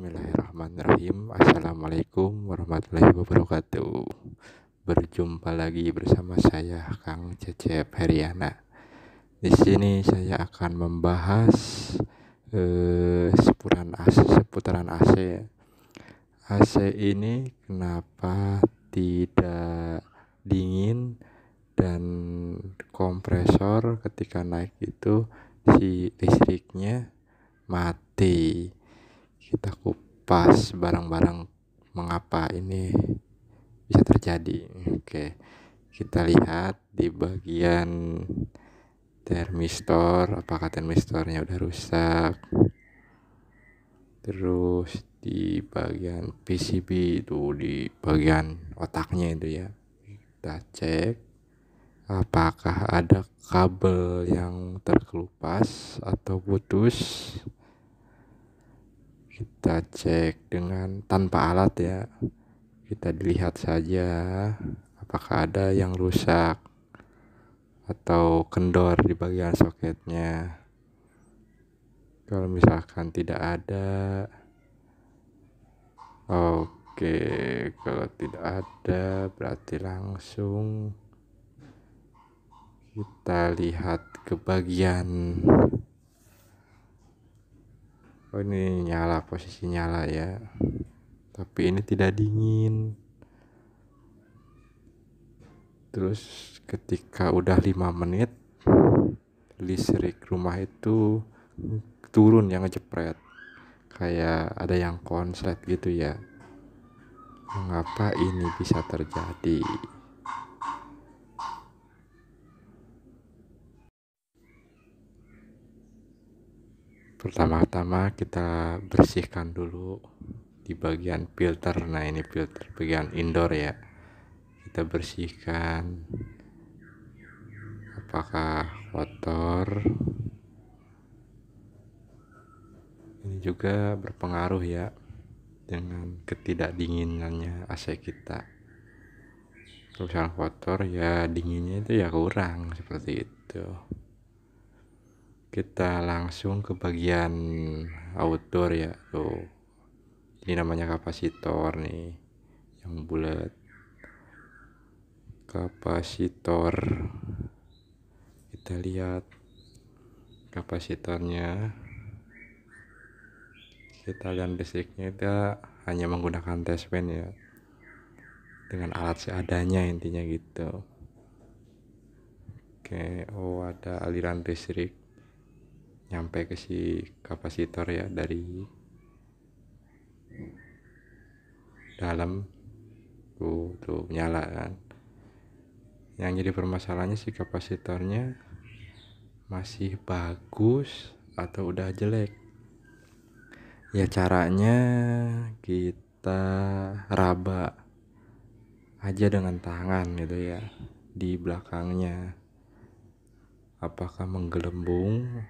Bismillahirrahmanirrahim Assalamualaikum warahmatullahi wabarakatuh Berjumpa lagi bersama saya Kang Cecep Heriana Di sini saya akan membahas eh, seputaran AC, seputaran AC AC ini kenapa tidak dingin dan kompresor ketika naik itu si listriknya mati kita kupas barang-barang mengapa ini bisa terjadi. Oke. Kita lihat di bagian termistor apakah termistornya udah rusak. Terus di bagian PCB itu di bagian otaknya itu ya. Kita cek apakah ada kabel yang terkelupas atau putus kita cek dengan tanpa alat ya kita dilihat saja apakah ada yang rusak atau kendor di bagian soketnya kalau misalkan tidak ada oke kalau tidak ada berarti langsung kita lihat ke bagian oh ini nyala posisi nyala ya tapi ini tidak dingin terus ketika udah lima menit listrik rumah itu turun yang ngejepret kayak ada yang konslet gitu ya mengapa ini bisa terjadi pertama-tama kita bersihkan dulu di bagian filter nah ini filter bagian indoor ya kita bersihkan apakah kotor ini juga berpengaruh ya dengan ketidakdinginannya AC kita kalau misalnya kotor ya dinginnya itu ya kurang seperti itu kita langsung ke bagian outdoor ya tuh ini namanya kapasitor nih yang bulat kapasitor kita lihat kapasitornya kita lihat listriknya kita hanya menggunakan test pen ya dengan alat seadanya intinya gitu oke oh ada aliran listrik nyampe ke si kapasitor ya dari dalam tuh tuh nyala kan yang jadi permasalahannya si kapasitornya masih bagus atau udah jelek ya caranya kita raba aja dengan tangan gitu ya di belakangnya apakah menggelembung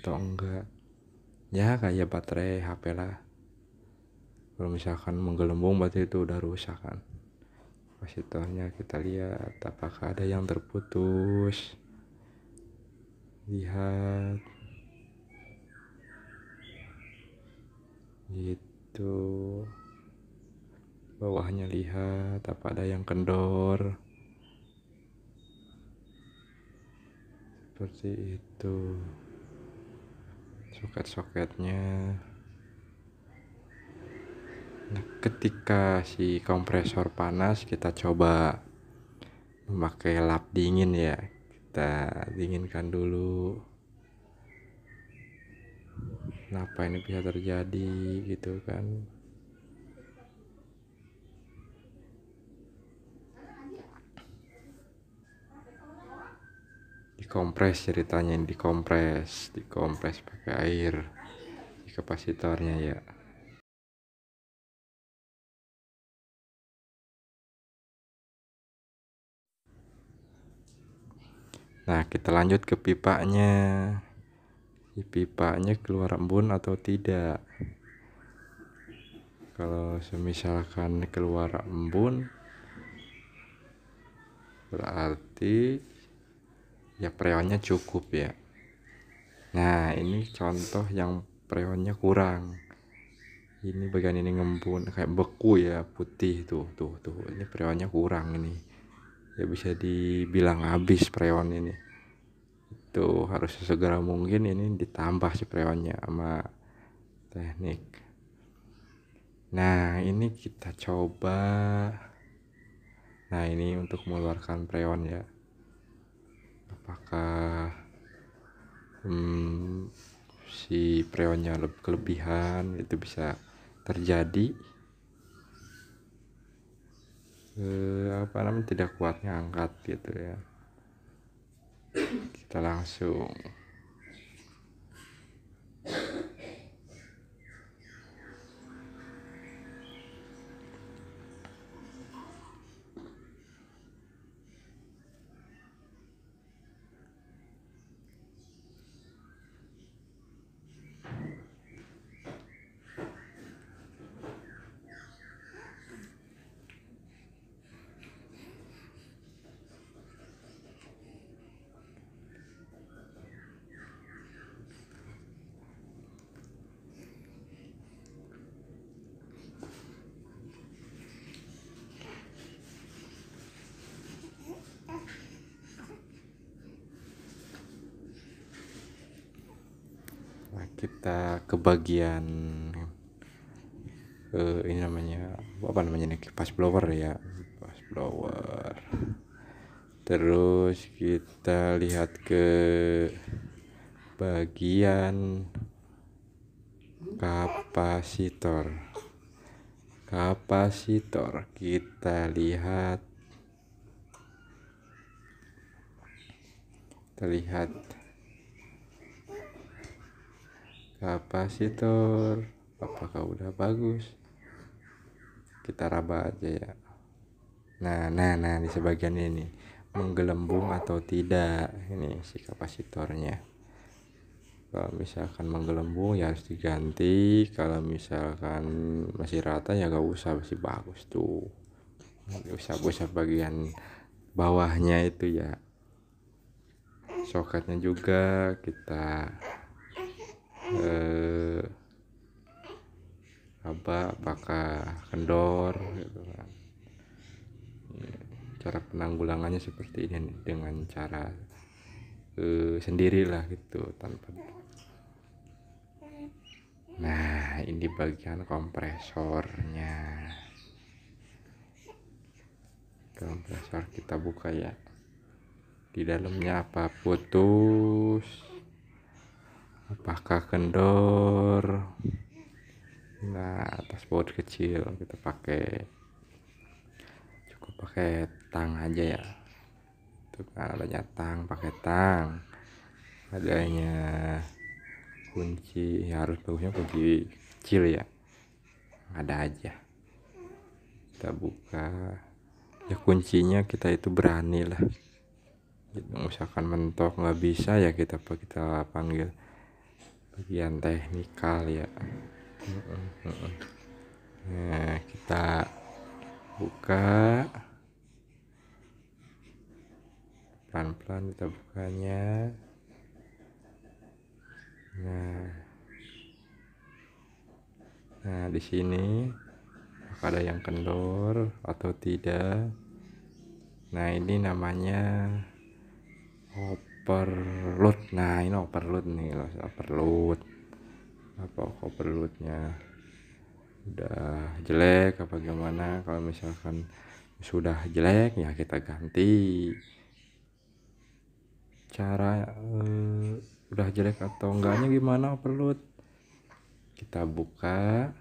atau enggak ya kayak baterai HP lah kalau misalkan menggelembung berarti itu udah rusak kan kapasitornya kita lihat apakah ada yang terputus lihat gitu bawahnya lihat apa ada yang kendor seperti itu soket-soketnya nah, ketika si kompresor panas kita coba memakai lap dingin ya kita dinginkan dulu kenapa nah, ini bisa terjadi gitu kan dikompres ceritanya ini dikompres dikompres pakai air di kapasitornya ya Nah, kita lanjut ke pipanya. di pipanya keluar embun atau tidak? Kalau semisalkan keluar embun berarti ya freonnya cukup ya nah ini contoh yang freonnya kurang ini bagian ini ngembun kayak beku ya putih tuh tuh tuh ini freonnya kurang ini ya bisa dibilang habis freon ini Tuh harus segera mungkin ini ditambah si freonnya sama teknik nah ini kita coba nah ini untuk mengeluarkan freon ya apakah hmm, si preonnya kelebihan itu bisa terjadi eh, apa namanya tidak kuatnya angkat gitu ya kita langsung kita ke bagian eh, ini namanya apa namanya nih kipas blower ya kipas blower terus kita lihat ke bagian kapasitor kapasitor kita lihat kita lihat kapasitor apakah udah bagus kita raba aja ya nah nah nah di sebagian ini menggelembung atau tidak ini si kapasitornya kalau misalkan menggelembung ya harus diganti kalau misalkan masih rata ya gak usah masih bagus tuh usah usah bagian bawahnya itu ya soketnya juga kita eh, apa apakah kendor gitu kan ya, cara penanggulangannya seperti ini dengan cara eh, sendirilah gitu tanpa nah ini bagian kompresornya kompresor kita buka ya di dalamnya apa putus apakah kendor nah atas baut kecil kita pakai cukup pakai tang aja ya itu kan adanya tang pakai tang adanya kunci ya harus bagusnya kunci kecil ya ada aja kita buka ya kuncinya kita itu berani lah gitu, misalkan mentok nggak bisa ya kita kita panggil bagian teknikal ya nah kita buka pelan-pelan kita bukanya nah nah di sini ada yang kendor atau tidak nah ini namanya hop overload nah ini overload nih loh overload apa overloadnya udah jelek apa gimana kalau misalkan sudah jelek ya kita ganti cara eh, udah jelek atau enggaknya gimana overload kita buka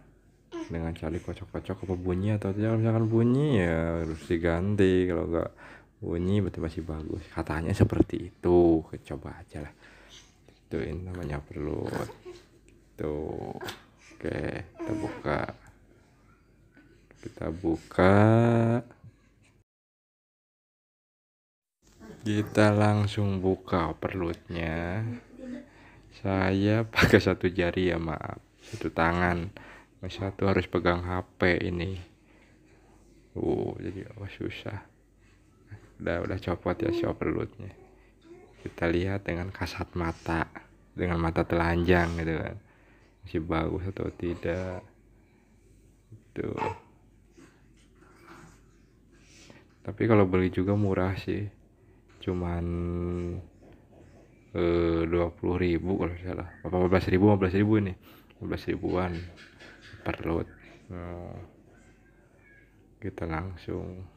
dengan cari kocok-kocok apa bunyi atau tidak misalkan bunyi ya harus diganti kalau enggak bunyi berarti masih bagus katanya seperti itu coba aja lah itu namanya perlu tuh oke kita buka kita buka kita langsung buka perlutnya saya pakai satu jari ya maaf satu tangan satu harus pegang HP ini uh jadi wah oh, susah udah udah copot ya show hmm. perutnya kita lihat dengan kasat mata dengan mata telanjang gitu kan masih bagus atau tidak itu tapi kalau beli juga murah sih cuman eh, dua puluh ribu kalau salah apa belas ribu lima belas ribu ini lima belas ribuan perlu hmm. kita langsung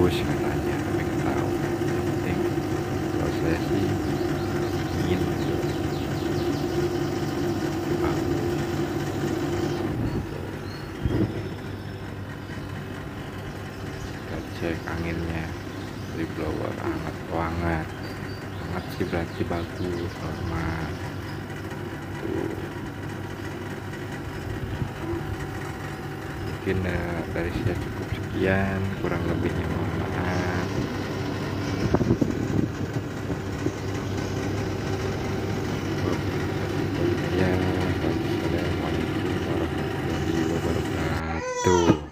bagus katanya tapi nggak tahu yang penting kalau saya sih ingin kita cek anginnya dari blower hangat banget hangat sih berarti bagus normal tuh mungkin dari saya cukup sekian kurang lebihnya mohon maaf ya, warahmatullahi wabarakatuh